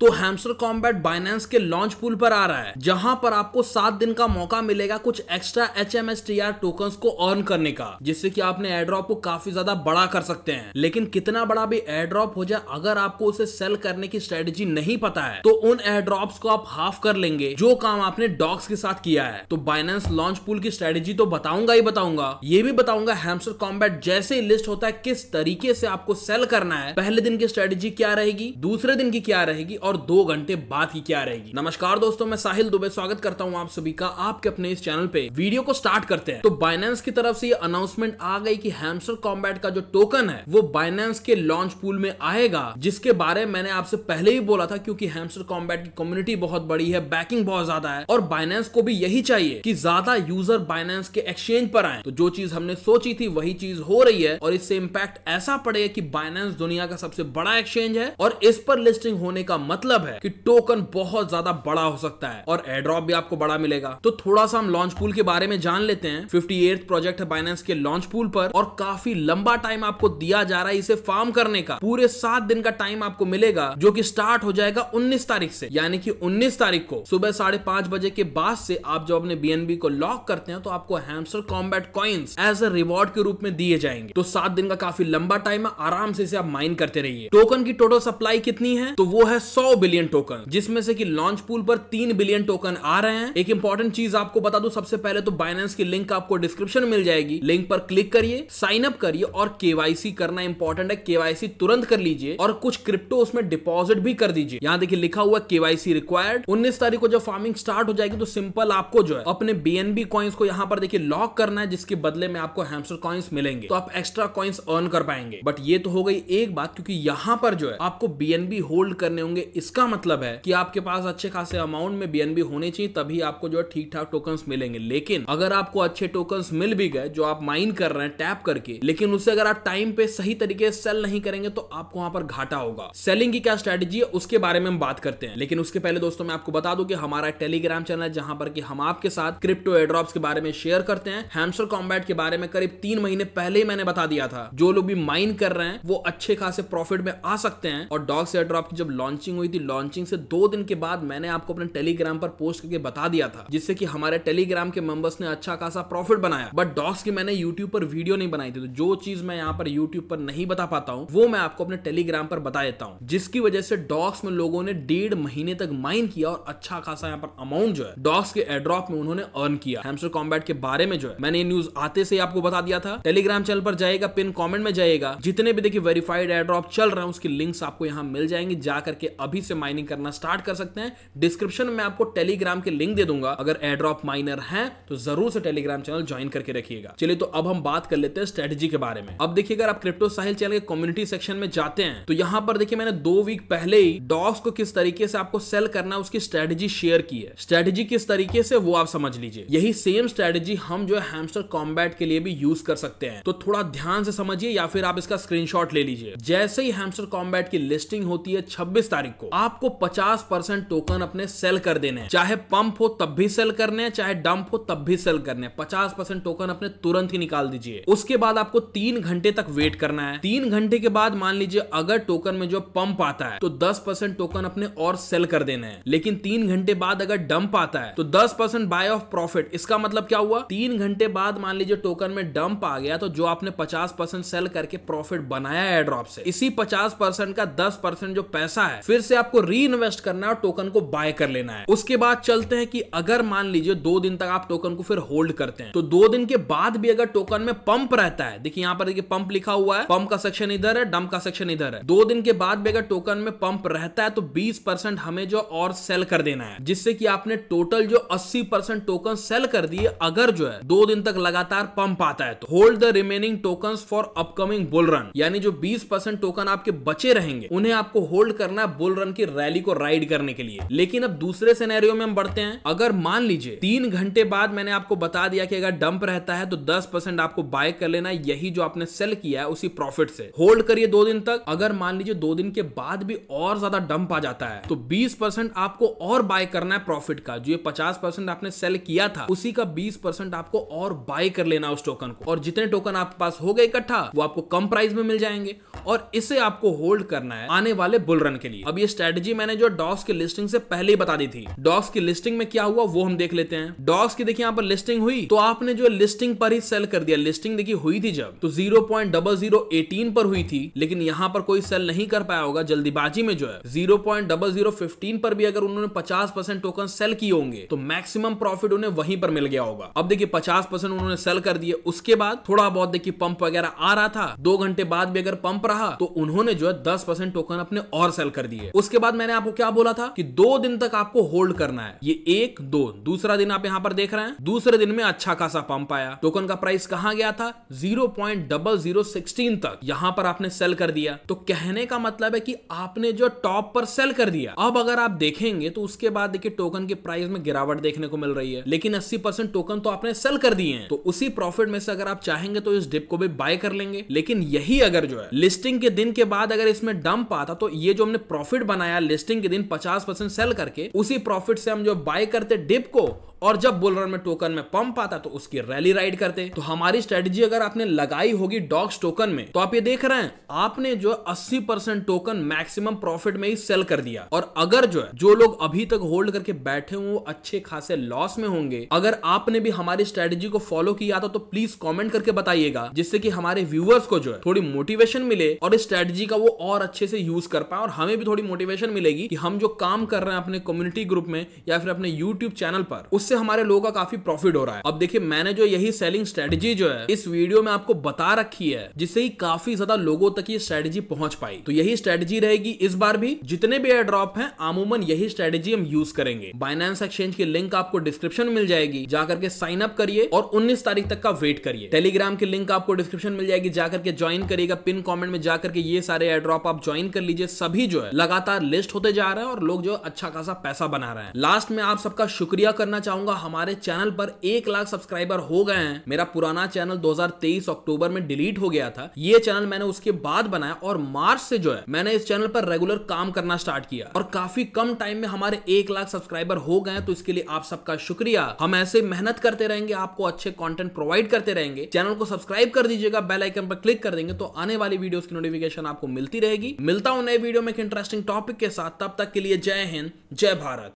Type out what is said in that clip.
तो hamster combat Binance के launch pool पर आ रहा है जहां पर आपको सात दिन का मौका मिलेगा कुछ extra H M S T R token को अर्न करने का जिससे कि आपने एड्रॉप को काफी ज्यादा बड़ा कर सकते हैं लेकिन कितना बड़ा भी एड्रॉप हो जाए अगर आपको उसे सेल करने की स्ट्रेटेजी नहीं पता है तो उन एड्रॉप को आप हाफ कर लेंगे जो काम आपने डॉग्स के साथ किया है तो बाइनेंस लॉन्च पूल की स्ट्रेटेजी तो बताऊंगा ही बताऊंगा ये भी बताऊंगा हैमस्टर कॉम्बैट जैसे ही लिस्ट होता है किस तरीके से आपको सेल करना है पहले दिन की स्ट्रेटेजी क्या रहेगी दूसरे दिन की क्या रहेगी और दो घंटे बाद ही क्या रहेगी नमस्कार दोस्तों मैं साहिल दुबे स्वागत करता हूँ आप सभी का आपके अपने इस चैनल पे वीडियो को स्टार्ट करते हैं तो बाइनेंस की तरफ से ये अनाउंसमेंट आ गई की हेमसर कॉम्बैट का जो टोकन है वो बाइनेंस के लॉन्च पूल में आएगा जिसके बारे में मैंने आपसे पहले ही बोला था क्योंकि हेमसर कॉम्बैट की कम्युनिटी बहुत बड़ी है बैकिंग बहुत ज्यादा है और बाइनेंस को भी यही चाहिए कि ज्यादा यूजर बाइनेंस के एक्सचेंज पर आए तो जो चीज हमने सोची थी वही चीज हो रही है और इससे इम्पैक्ट ऐसा पड़ेगा कि बाइनेंस दुनिया का सबसे बड़ा एक्सचेंज है और इस पर लिस्टिंग होने का मत मतलब है कि टोकन बहुत ज्यादा बड़ा हो सकता है और एड्रॉप भी आपको बड़ा मिलेगा तो थोड़ा सा हम लॉन्च पूल के बारे में जान लेते हैं फिफ्टी प्रोजेक्ट है बाइनेंस के लॉन्च पूल पर और काफी लंबा टाइम आपको दिया जा रहा है इसे फार्म करने का पूरे सात दिन का टाइम आपको मिलेगा जो की स्टार्ट हो जाएगा उन्नीस तारीख से यानी कि उन्नीस तारीख को सुबह साढ़े पांच बजे के बाद से आप जब अपने बीएनबी को लॉक करते हैं तो आपको hamster combat coins as a reward के रूप में दिए जाएंगे तो सात दिन का काफी लंबा टाइम है आराम से इसे आप माइन करते रहिए टोकन की टोटल सप्लाई कितनी है तो वो है सौ सौ बिलियन टोकन जिसमें से कि लॉन्च पूल पर तीन बिलियन टोकन आ रहे हैं एक इंपॉर्टेंट चीज आपको बता दू सबसे पहले तो बाइनेंस की लिंक आपको डिस्क्रिप्शन मिल जाएगी लिंक पर क्लिक करिए साइन अप करिए और केवाईसी करना इंपॉर्टेंट है केवाईसी तुरंत कर लीजिए और कुछ क्रिप्टो उसमें डिपॉजिट भी कर दीजिए यहाँ देखिए लिखा हुआ केवाईसी रिक्वायर्ड उन्नीस तारीख को जब फार्मिंग स्टार्ट हो जाएगी तो सिंपल आपको जो है अपने बीएनबी कॉइन्स को यहाँ पर देखिए लॉक करना है जिसके बदले में आपको हेमसर कॉइन्स मिलेंगे तो आप एक्स्ट्रा कॉइन्स अर्न कर पाएंगे बट ये तो हो गई एक बात क्योंकि यहाँ पर जो है आपको बीएनबी होल्ड करने होंगे इसका मतलब है कि आपके पास अच्छे खासे अमाउंट में बीएनबी होने चाहिए तभी आपको जो है ठीक ठाक टोकन मिलेंगे लेकिन अगर आपको अच्छे टोकन मिल भी गए जो आप माइन कर रहे हैं टैप करके लेकिन उससे अगर आप टाइम पे सही तरीके से सेल नहीं करेंगे तो आपको वहां पर घाटा होगा सेलिंग की क्या स्ट्रेटेजी है उसके बारे में हम बात करते हैं लेकिन उसके पहले दोस्तों मैं आपको बता दूं कि हमारा टेलीग्राम चैनल है जहां पर कि हम आपके साथ क्रिप्टो एड्रॉप के बारे में शेयर करते हैं हैमस्टर कॉम्बैट के बारे में करीब तीन महीने पहले ही मैंने बता दिया था जो लोग भी माइन कर रहे हैं वो अच्छे खासे प्रॉफिट में आ सकते हैं और डॉग्स एड्रॉप की जब लॉन्चिंग हुई हुई थी लॉन्चिंग से दो दिन के बाद मैंने आपको अपने टेलीग्राम पर पोस्ट करके बता दिया था जिससे कि हमारे टेलीग्राम के मेंबर्स ने अच्छा खासा प्रॉफिट बनाया बट डॉक्स की मैंने यूट्यूब पर वीडियो नहीं बनाई थी तो जो चीज मैं यहाँ पर यूट्यूब पर नहीं बता पाता हूँ वो मैं आपको अपने टेलीग्राम पर बता देता हूँ जिसकी वजह से डॉक्स में लोगों ने डेढ़ महीने तक माइन किया और अच्छा खासा यहाँ पर अमाउंट जो है डॉक्स के एड्रॉप में उन्होंने अर्न किया हेमस्टर कॉम्बैट के बारे में जो है मैंने न्यूज आते से आपको बता दिया था टेलीग्राम चैनल पर जाएगा पिन कॉमेंट में जाएगा जितने भी देखिए वेरीफाइड एड्रॉप चल रहे हैं उसकी लिंक्स आपको यहाँ मिल जाएंगे जाकर के अभी अभी से माइनिंग करना स्टार्ट कर सकते हैं डिस्क्रिप्शन में आपको टेलीग्राम के लिंक दे दूंगा अगर एड्रॉप माइनर है तो जरूर से टेलीग्राम चैनल ज्वाइन करके रखिएगा चलिए तो अब हम बात कर लेते हैं स्ट्रेटेजी के बारे में अब देखिए अगर आप क्रिप्टो साहिल चैनल के कम्युनिटी सेक्शन में जाते हैं तो यहाँ पर देखिए मैंने दो वीक पहले ही डॉक्स को किस तरीके से आपको सेल करना है उसकी स्ट्रेटेजी शेयर की है स्ट्रेटेजी किस तरीके से वो आप समझ लीजिए यही सेम स्ट्रेटेजी हम जो है हैमस्टर कॉम्बैट के लिए भी यूज कर सकते हैं तो थोड़ा ध्यान से समझिए या फिर आप इसका स्क्रीनशॉट ले लीजिए जैसे ही हैमस्टर कॉम्बैट की लिस्टिंग होती है 26 तारीख को आपको आपको 50 परसेंट टोकन अपने सेल कर देने हैं चाहे पंप हो तब भी सेल करने हैं चाहे डंप हो तब भी सेल करने हैं 50 परसेंट टोकन अपने तुरंत ही निकाल दीजिए उसके बाद आपको तीन घंटे तक वेट करना है तीन घंटे के बाद मान लीजिए अगर टोकन में जो पंप आता है तो दस टोकन अपने और सेल कर देने हैं लेकिन तीन घंटे बाद अगर डंप आता है तो दस परसेंट बाय ऑफ प्रॉफिट इसका मतलब क्या हुआ तीन घंटे बाद मान लीजिए टोकन में डंप आ गया तो जो आपने पचास परसेंट सेल करके प्रॉफिट बनाया है ड्रॉप से इसी पचास परसेंट का दस परसेंट जो पैसा है फिर से आपको री इन्वेस्ट करना है और टोकन को बाय कर लेना है उसके बाद चलते हैं कि अगर मान लीजिए दो दिन तक आप टोकन को फिर होल्ड करते हैं तो दो दिन के बाद भी अगर टोकन में पंप रहता है देखिए यहाँ पर देखिए पंप लिखा हुआ है पंप का सेक्शन इधर है डम का सेक्शन इधर है दो दिन के बाद भी अगर टोकन में पंप रहता है तो बीस हमें जो और सेल कर देना है जिससे कि आपने टोटल जो अस्सी टोकन सेल कर दिए अगर जो है दो दिन तक लगातार पंप आता है तो hold the remaining token for upcoming bull run यानी जो बीस टोकन आपके बचे रहेंगे उन्हें आपको होल्ड करना है बुल रन की रैली को राइड करने के लिए लेकिन अब दूसरे सिनेरियो में हम बढ़ते हैं अगर मान लीजिए तीन घंटे बाद मैंने आपको बता दिया कि अगर डंप रहता है तो दस परसेंट आपको बाय कर लेना यही जो आपने सेल किया है उसी प्रॉफिट से होल्ड करिए दो दिन तक अगर मान लीजिए दो दिन के बाद भी और ज्यादा डंप आ जाता है तो बीस आपको और बाय करना है प्रॉफिट का जो ये पचास आपने सेल किया था उसी का बीस आपको और बाय कर लेना उस टोकन को और जितने टोकन आपके पास हो गए इकट्ठा वो आपको कम प्राइस में मिल जाएंगे और इसे आपको होल्ड करना है आने वाले बुलरन के लिए अब ये ये स्ट्रेटेजी मैंने जो डॉस की लिस्टिंग से पहले ही बता दी थी डॉस की लिस्टिंग में क्या हुआ वो हम देख लेते हैं डॉस की देखिए यहाँ पर लिस्टिंग हुई तो आपने जो लिस्टिंग पर ही सेल कर दिया लिस्टिंग देखिए हुई थी जब तो zero point double zero eighteen पर हुई थी लेकिन यहाँ पर कोई सेल नहीं कर पाया होगा जल्दीबाजी में जो है zero point double zero fifteen पर भी अगर उन्होंने पचास परसेंट टोकन सेल किए होंगे तो मैक्सिमम प्रॉफिट उन्हें वहीं पर मिल गया होगा अब देखिए पचास परसेंट उन्होंने सेल कर दिए उसके बाद थोड़ा बहुत देखिए पंप वगैरह आ रहा था दो घंटे बाद भी अगर पंप रहा तो उन्होंने जो है दस परसेंट टोकन अपने और सेल कर दिए उसके बाद मैंने आपको क्या बोला था कि दो दिन तक आपको होल्ड करना है ये एक दो दूसरा दिन आप यहां पर देख रहे हैं दूसरे दिन में अच्छा खासा पंप आया टोकन का प्राइस कहाँ गया था zero point double zero sixteen तक यहां पर आपने सेल कर दिया तो कहने का मतलब है कि आपने जो टॉप पर सेल कर दिया अब अगर आप देखेंगे तो उसके बाद देखिए टोकन के प्राइस में गिरावट देखने को मिल रही है लेकिन अस्सी टोकन तो आपने सेल कर दिए हैं तो उसी प्रॉफिट में से अगर आप चाहेंगे तो इस डिप को भी बाय कर लेंगे लेकिन यही अगर जो है लिस्टिंग के दिन के बाद अगर इसमें डंप आता तो ये जो हमने प्रॉफिट बनाया लिस्टिंग के दिन 50 परसेंट सेल करके उसी प्रॉफिट से हम जो बाय करते डिप को और जब रन में टोकन में पंप आता तो उसकी रैली राइड करते तो हमारी स्ट्रेटेजी अगर आपने लगाई होगी डॉग्स टोकन में तो आप ये देख रहे हैं आपने जो अस्सी परसेंट टोकन मैक्सिमम प्रॉफिट में ही सेल कर दिया और अगर जो है जो लोग अभी तक होल्ड करके बैठे हुए अच्छे खासे लॉस में होंगे अगर आपने भी हमारी स्ट्रेटेजी को फॉलो किया था तो प्लीज कॉमेंट करके बताइएगा जिससे की हमारे व्यूअर्स को जो है थोड़ी मोटिवेशन मिले और इस स्ट्रेटेजी का वो और अच्छे से यूज कर पाए और हमें भी थोड़ी मोटिवेशन मिलेगी कि हम जो काम कर रहे हैं अपने कम्युनिटी ग्रुप में या फिर अपने यूट्यूब चैनल पर उस उससे हमारे लोगों का काफी प्रॉफिट हो रहा है अब देखिए मैंने जो यही सेलिंग स्ट्रेटेजी जो है इस वीडियो में आपको बता रखी है जिससे ही काफी ज्यादा लोगों तक ये स्ट्रेटेजी पहुंच पाई तो यही स्ट्रेटेजी रहेगी इस बार भी जितने भी एयर ड्रॉप है अमूमन यही स्ट्रेटेजी हम यूज करेंगे बाइनेंस एक्सचेंज की लिंक आपको डिस्क्रिप्शन मिल जाएगी जाकर के साइन अप करिए और उन्नीस तारीख तक का वेट करिए टेलीग्राम की लिंक आपको डिस्क्रिप्शन मिल जाएगी जाकर के ज्वाइन करिएगा पिन कॉमेंट में जाकर के ये सारे एयर ड्रॉप आप ज्वाइन कर लीजिए सभी जो है लगातार लिस्ट होते जा रहे हैं और लोग जो अच्छा खासा पैसा बना रहे हैं लास्ट में आप सबका शुक्रिया करना चाहूंगा चाहूंगा हमारे चैनल पर एक लाख सब्सक्राइबर हो गए हैं मेरा पुराना चैनल 2023 अक्टूबर में डिलीट हो गया था ये चैनल मैंने उसके बाद बनाया और मार्च से जो है मैंने इस चैनल पर रेगुलर काम करना स्टार्ट किया और काफी कम टाइम में हमारे एक लाख सब्सक्राइबर हो गए तो इसके लिए आप सबका शुक्रिया हम ऐसे मेहनत करते रहेंगे आपको अच्छे कॉन्टेंट प्रोवाइड करते रहेंगे चैनल को सब्सक्राइब कर दीजिएगा बेल आइकन पर क्लिक कर देंगे तो आने वाली वीडियो की नोटिफिकेशन आपको मिलती रहेगी मिलता हूं नए वीडियो में एक इंटरेस्टिंग टॉपिक के साथ तब तक के लिए जय हिंद जय भारत